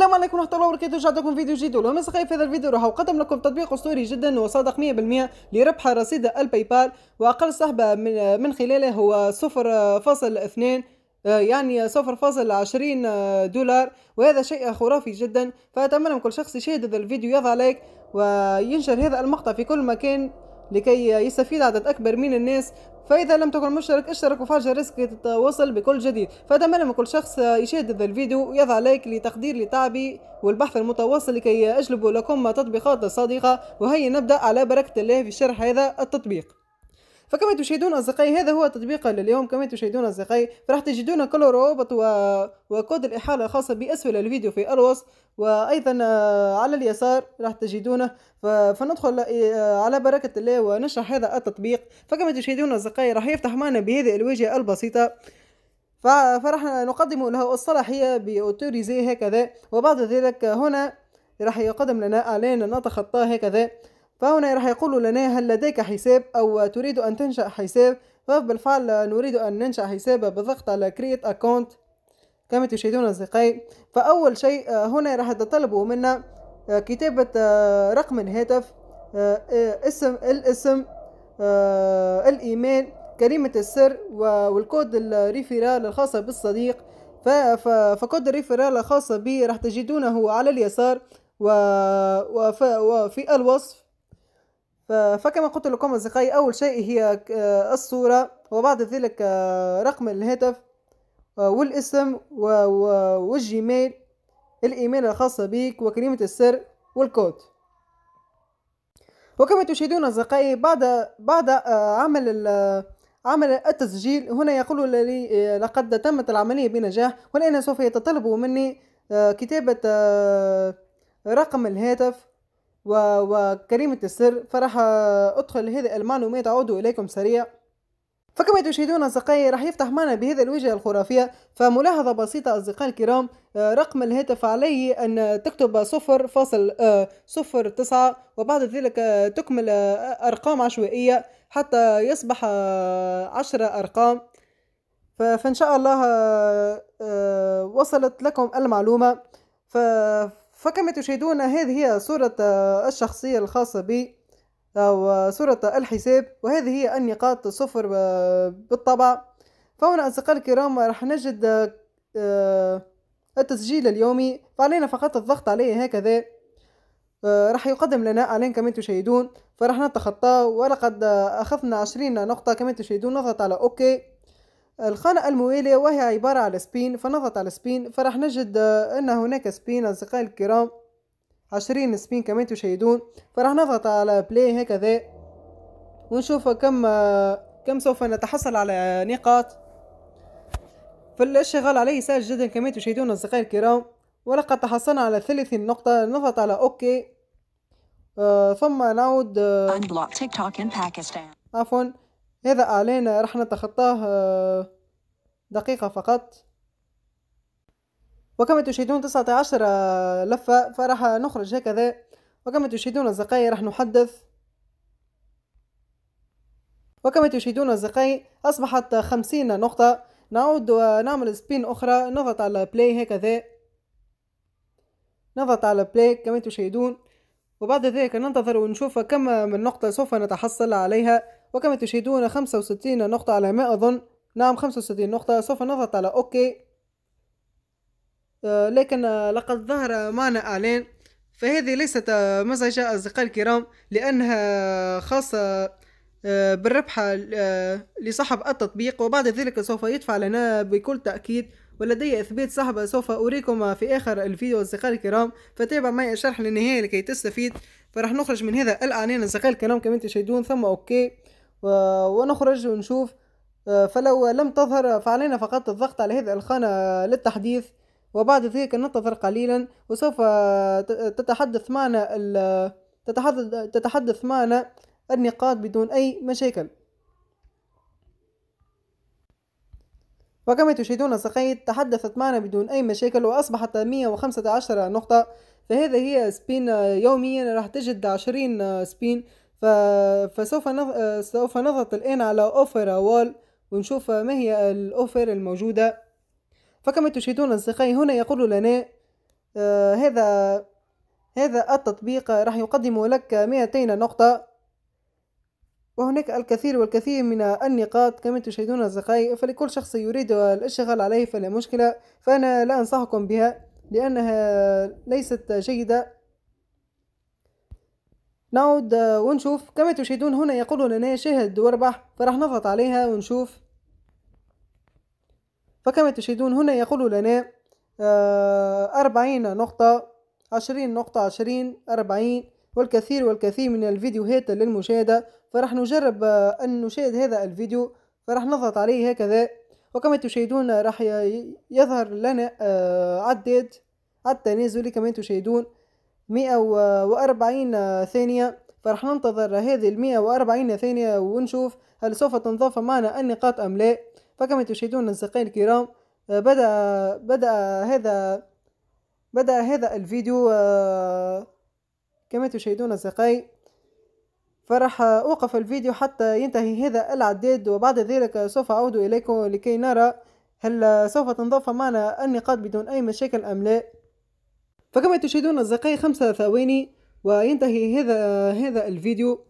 السلام عليكم ورحمه الله وبركاته رجعتكم فيديو جديد واليوم صغير في هذا الفيديو راح اقدم لكم تطبيق اسطوري جدا وصادق 100% لربح رصيد الباي بال واقل سحبة من, من خلاله هو 0.2 يعني 0.20 دولار وهذا شيء خرافي جدا فاتمنى من كل شخص يشاهد هذا الفيديو يضع لايك وينشر هذا المقطع في كل مكان لكي يستفيد عدد أكبر من الناس فإذا لم تكن مشترك اشترك وفعل جرس كي تتواصل بكل جديد فأتمنى من كل شخص يشاهد هذا الفيديو ويضع لايك لتقدير لتعبي والبحث المتواصل لكي أجلب لكم تطبيقات صديقة وهيا نبدأ على بركة الله في شرح هذا التطبيق فكما تشاهدون أصدقائي هذا هو تطبيقنا لليوم كما تشاهدون أصدقائي راح تجدون كل روابط و... وكود الإحالة الخاصة بأسفل الفيديو في الوصف وأيضا آه، على اليسار راح تجدونه ف... فندخل آه، على بركة الله ونشرح هذا التطبيق فكما تشاهدون أصدقائي راح يفتح معنا بهذه الواجهة البسيطة فراح نقدم له الصلاحية بأوتوريزي هكذا وبعد ذلك هنا راح يقدم لنا اعلان نتخطاه هكذا فهنا راح يقول لنا هل لديك حساب أو تريد أن تنشأ حساب فبالفعل نريد أن ننشأ حساب بالضغط على create account كما تشاهدون أصدقائي فأول شيء آه، هنا راح تطلبوا منا آه، كتابة آه، رقم الهاتف اسم الاسم الإيميل كلمة السر والكود الريفيرال الخاصة بالصديق فكود الريفيرال الخاصة بي راح تجدونه على اليسار وفي الوصف فكما قلت لكم أصدقائي أول شيء هي آه، الصورة وبعد ذلك آه، رقم الهاتف آه، والاسم والجيميل الإيميل الخاصة بك وكلمة السر والكود وكما تشاهدون أصدقائي بعد بعد عمل عمل التسجيل هنا يقول لي لقد تمت العملية بنجاح والآن سوف يتطلب مني كتابة رقم الهاتف و... وكريمة السر فراح ادخل لهذا المعلومات اعود اليكم سريع فكما تشاهدون أصدقائي راح يفتح معنا بهذا الوجه الخرافية فملاحظة بسيطة أصدقائي الكرام رقم الهاتف علي أن تكتب صفر فاصل صفر تسعة وبعد ذلك تكمل أرقام عشوائية حتى يصبح عشرة أرقام فإن شاء الله وصلت لكم المعلومة فكما تشاهدون هذه هي صورة آه، الشخصية الخاصة بي أو آه، صورة الحساب وهذه هي النقاط صفر آه، بالطبع فهنا أصدقائي الكرام راح نجد التسجيل اليومي فعلينا فقط الضغط عليه هكذا راح يقدم لنا اعلان كما تشاهدون فراح نتخطاه ولقد اخذنا عشرين نقطة كما تشاهدون نضغط على اوكي الخانة الموالية وهي عبارة على سبين فنضغط على سبين فراح نجد آه، أن هناك سبين أصدقائي الكرام عشرين سبين كمان تشاهدون فراح نضغط على بلاي هكذا ونشوف كم آه، كم سوف نتحصل على نقاط فالاشتغال عليه سهل جدا كما تشاهدون أصدقائي الكرام ولقد تحصلنا على ثلث النقطة نضغط على أوكي آه ثم نعود آه عفوا هذا إعلان راح نتخطاه آه، دقيقة فقط وكما تشاهدون 19 آه، لفة فراح نخرج هكذا وكما تشاهدون أصدقائي راح نحدث وكما تشاهدون أصدقائي أصبحت 50 نقطة نعود ونعمل سبين أخرى نضغط على بلاي هكذا نضغط على بلاي كما تشاهدون وبعد ذلك ننتظر ونشوف كم من نقطة سوف نتحصل عليها وكما تشاهدون 65 نقطة على ما أظن نعم 65 نقطة سوف نضغط على أوكي آه، لكن آه، لقد ظهر معنا إعلان فهذه ليست آه، مزعجة أصدقائي الكرام لأنها خاصة بالربح لصاحب التطبيق وبعد ذلك سوف يدفع لنا بكل تأكيد ولدي إثبات صاحب سوف أريكم في آخر الفيديو أصدقائي الكرام فتابع معي الشرح للنهاية لكي تستفيد فرح نخرج من هذا الإعلان أصدقائي الكرام كما تشاهدون ثم أوكي ونخرج ونشوف آه، فلو لم تظهر فعلينا فقط الضغط على هذه الخانة للتحديث وبعد ذلك ننتظر قليلا وسوف تتحدث معنا تتحدث معنا النقاط بدون أي مشاكل وكما تشاهدون سقيت تحدثت معنا بدون أي مشاكل وأصبحت 115 نقطة فهذا هي سبين يوميا راح تجد 20 سبين فسوف نض... آه، سوف نضغط الآن على أوفر وول ونشوف ما هي الأوفر الموجودة فكما تشاهدون أصدقائي هنا يقول لنا آه هذا هذا التطبيق راح يقدم لك 200 نقطة وهناك الكثير والكثير من النقاط كما تشاهدون أصدقائي فلكل شخص يريد الاشتغال عليه فلا مشكلة فأنا لا أنصحكم بها لأنها ليست جيدة نعود ونشوف كما تشاهدون هنا يقول لنا شاهد واربح فراح نضغط عليها ونشوف فكما تشاهدون هنا يقول لنا آه، أربعين نقطة عشرين نقطة عشرين أربعين والكثير والكثير من الفيديوهات للمشاهدة فراح نجرب آه، أن نشاهد هذا الفيديو فراح نضغط عليه هكذا وكما تشاهدون راح يظهر لنا آه، عداد على التنازل كما تشاهدون مئة وأربعين ثانية فرح ننتظر هذه المئة وأربعين ثانية ونشوف هل سوف تنضاف معنا النقاط أم لا فكما تشاهدون أصدقائي الكرام بدأ بدأ هذا بدأ هذا الفيديو كما تشاهدون أصدقائي فرح أوقف الفيديو حتى ينتهي هذا العداد وبعد ذلك سوف أعود إليكم لكي نرى هل سوف تنضاف معنا النقاط بدون أي مشاكل أم لا فكما تشاهدون أصدقائي خمسة ثواني وينتهي هذا هذا الفيديو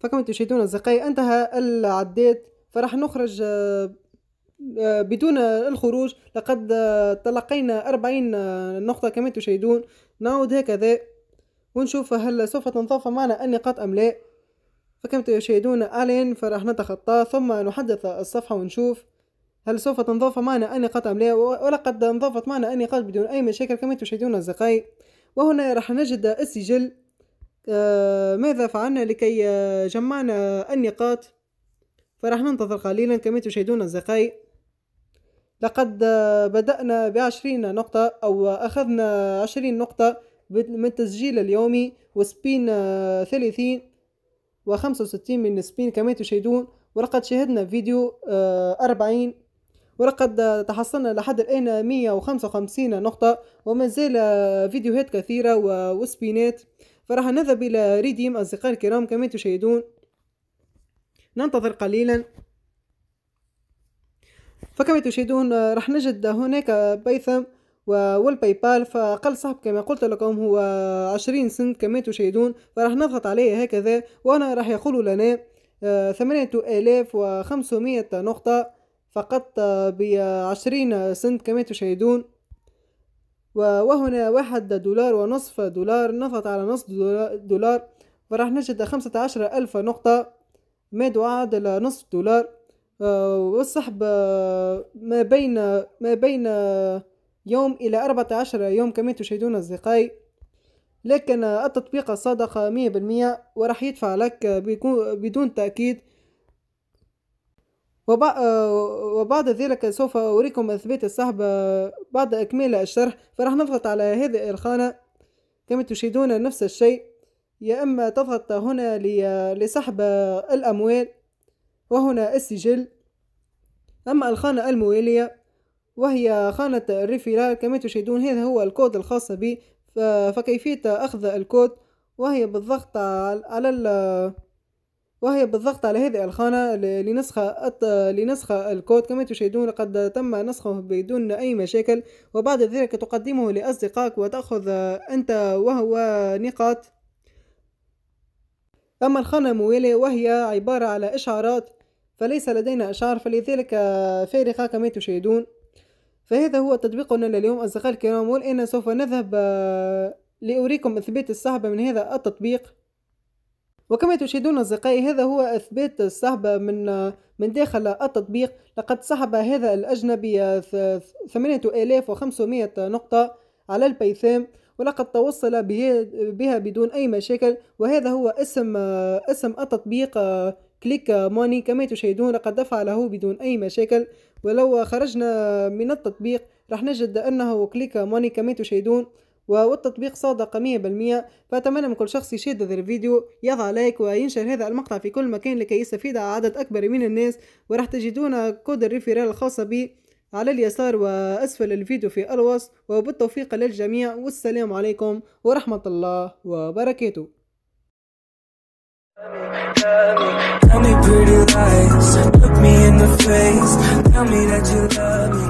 فكما تشاهدون أصدقائي انتهى العداد فراح نخرج آه، آه، بدون الخروج لقد آه، تلقينا أربعين نقطة كما تشاهدون نعود هكذا ونشوف هل سوف تنضاف معنا النقاط أم لا فكما تشاهدون أعلن فراح نتخطاه ثم نحدث الصفحة ونشوف هل سوف تنضاف معنا نقاط أم لا ولقد انضافت معنا النقاط بدون أي مشاكل كما تشاهدون أصدقائي وهنا راح نجد السجل آه، ماذا فعلنا لكي آه، جمعنا النقاط فراح ننتظر قليلا كما تشاهدون أصدقائي لقد آه، بدأنا بعشرين نقطة أو أخذنا عشرين نقطة من التسجيل اليومي وسبين ثلاثين وخمسة وستين من سبين كما تشاهدون ولقد شاهدنا فيديو أربعين ولقد تحصلنا لحد الآن 155 نقطة وما زال فيديوهات كثيرة وسبينات فراح نذهب إلى ريديم أصدقائي الكرام كما تشاهدون ننتظر قليلا فكما تشاهدون راح نجد هناك بيثم والباي بال فأقل سحب كما قلت لكم هو عشرين سنت كما تشاهدون فراح نضغط عليه هكذا وأنا راح يقول لنا آه، ثمانية آلاف وخمسمائة نقطة فقط بعشرين سنت كما تشاهدون وهنا واحد دولار ونصف دولار نضغط على نصف دولار وراح نجد خمسة عشر ألف نقطة ما تعادل نصف دولار آه، والسحب آه، ما بين ما بين آه، يوم إلى أربعة عشر يوم كما تشاهدون أصدقائي لكن التطبيق صادق مية بالمية وراح يدفع لك بدون تأكيد آه، وبعد ذلك سوف أريكم أثبات الصحب آه، بعد إكمال الشرح فراح نضغط على هذه الخانة كما تشاهدون نفس الشيء يا إما تضغط هنا لسحب آه، الأموال وهنا السجل أما الخانة الموالية وهي خانة الريفيرال كما تشاهدون هذا هو الكود الخاص بي فكيفية أخذ الكود وهي بالضغط على وهي بالضغط على هذه الخانة لنسخ لنسخ الكود كما تشاهدون قد تم نسخه بدون أي مشاكل وبعد ذلك تقدمه لأصدقائك وتأخذ أنت وهو نقاط أما الخانة الموالية وهي عبارة على إشعارات فليس لدينا إشعار فلذلك فارغة كما تشاهدون فهذا هو تطبيقنا لليوم أصدقائي الكرام والآن سوف نذهب آه، لأريكم إثبات السحب من هذا التطبيق وكما تشاهدون أصدقائي هذا هو إثبات السحب من من داخل التطبيق لقد سحب هذا الأجنبي 8500 نقطة على البيثام ولقد توصل بها بدون أي مشاكل وهذا هو اسم اسم التطبيق كليك موني كما تشاهدون لقد دفع له بدون أي مشاكل ولو خرجنا من التطبيق راح نجد أنه كليك موني كما تشاهدون والتطبيق صادق 100% فأتمنى من كل شخص يشاهد هذا الفيديو يضع لايك وينشر هذا المقطع في كل مكان لكي يستفيد عدد أكبر من الناس وراح تجدون كود الريفيرال الخاصة بي على اليسار وأسفل الفيديو في الوصف وبالتوفيق للجميع والسلام عليكم ورحمة الله وبركاته Tell me pretty lies, look me in the face, tell me that you love me